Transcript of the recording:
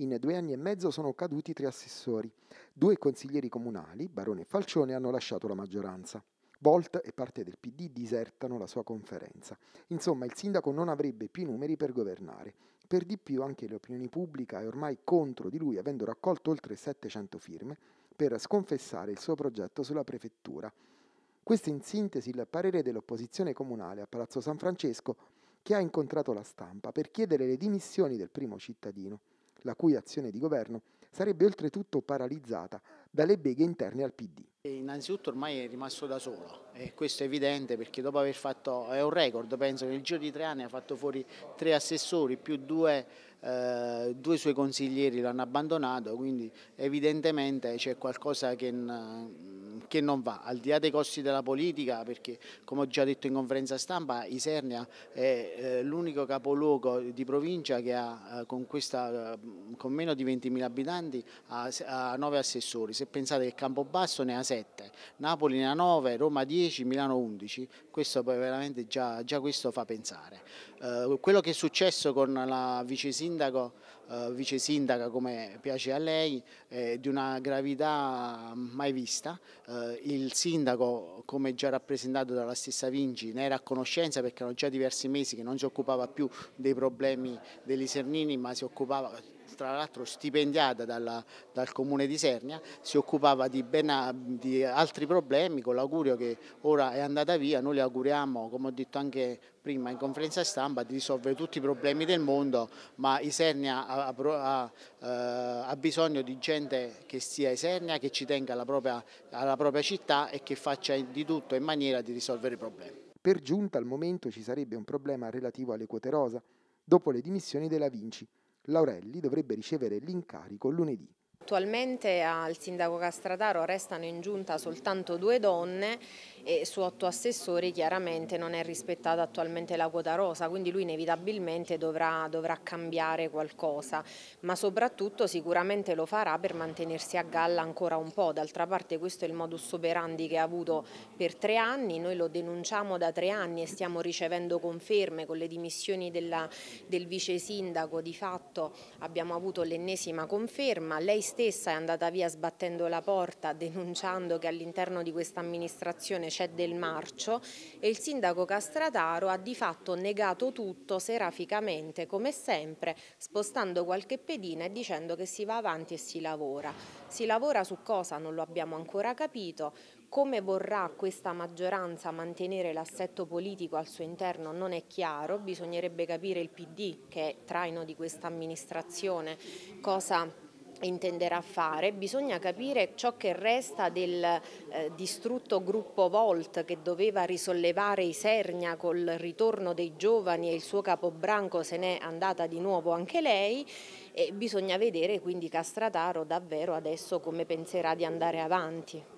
In due anni e mezzo sono caduti tre assessori. Due consiglieri comunali, Barone e Falcione, hanno lasciato la maggioranza. Volt e parte del PD disertano la sua conferenza. Insomma, il sindaco non avrebbe più numeri per governare. Per di più anche l'opinione pubblica è ormai contro di lui, avendo raccolto oltre 700 firme, per sconfessare il suo progetto sulla prefettura. Questo è in sintesi il parere dell'opposizione comunale a Palazzo San Francesco che ha incontrato la stampa per chiedere le dimissioni del primo cittadino la cui azione di governo sarebbe oltretutto paralizzata dalle beghe interne al PD. Innanzitutto ormai è rimasto da solo e questo è evidente perché dopo aver fatto, è un record, penso che nel giro di tre anni ha fatto fuori tre assessori più due, eh, due suoi consiglieri l'hanno abbandonato, quindi evidentemente c'è qualcosa che che non va, al di là dei costi della politica, perché come ho già detto in conferenza stampa, Isernia è eh, l'unico capoluogo di provincia che ha eh, con, questa, eh, con meno di 20.000 abitanti ha 9 assessori, se pensate che Campobasso ne ha 7, Napoli ne ha 9, Roma 10, Milano 11, questo poi veramente già, già questo fa pensare. quello che è successo con la vice sindaco eh, vice sindaca come piace a lei, eh, di una gravità mai vista. Eh, il sindaco, come già rappresentato dalla stessa Vinci, ne era a conoscenza perché erano già diversi mesi che non si occupava più dei problemi degli Isernini ma si occupava tra l'altro stipendiata dalla, dal comune di Sernia, si occupava di, ben, di altri problemi con l'augurio che ora è andata via, noi le auguriamo, come ho detto anche prima in conferenza stampa di risolvere tutti i problemi del mondo, ma Isernia ha, ha, eh, ha, bisogno di gente che sia Isernia, che ci tenga alla propria, alla propria città e che faccia di tutto in maniera di risolvere i problemi. Per giunta al momento ci sarebbe un problema relativo alle quote rosa, dopo le dimissioni della Vinci, Laurelli dovrebbe ricevere l'incarico lunedì. Attualmente al sindaco Castrataro restano in giunta soltanto due donne e su otto assessori chiaramente non è rispettata attualmente la quota rosa, quindi lui inevitabilmente dovrà, dovrà cambiare qualcosa, ma soprattutto sicuramente lo farà per mantenersi a galla ancora un po'. D'altra parte questo è il modus operandi che ha avuto per tre anni, noi lo denunciamo da tre anni e stiamo ricevendo conferme con le dimissioni della, del vice sindaco, di fatto abbiamo avuto l'ennesima conferma, lei sta stessa è andata via sbattendo la porta denunciando che all'interno di questa amministrazione c'è del marcio e il sindaco Castrataro ha di fatto negato tutto seraficamente come sempre spostando qualche pedina e dicendo che si va avanti e si lavora. Si lavora su cosa? Non lo abbiamo ancora capito, come vorrà questa maggioranza mantenere l'assetto politico al suo interno non è chiaro, bisognerebbe capire il PD che è traino di questa amministrazione, cosa intenderà fare, bisogna capire ciò che resta del eh, distrutto gruppo Volt che doveva risollevare Isernia col ritorno dei giovani e il suo capobranco se n'è andata di nuovo anche lei e bisogna vedere quindi Castrataro davvero adesso come penserà di andare avanti.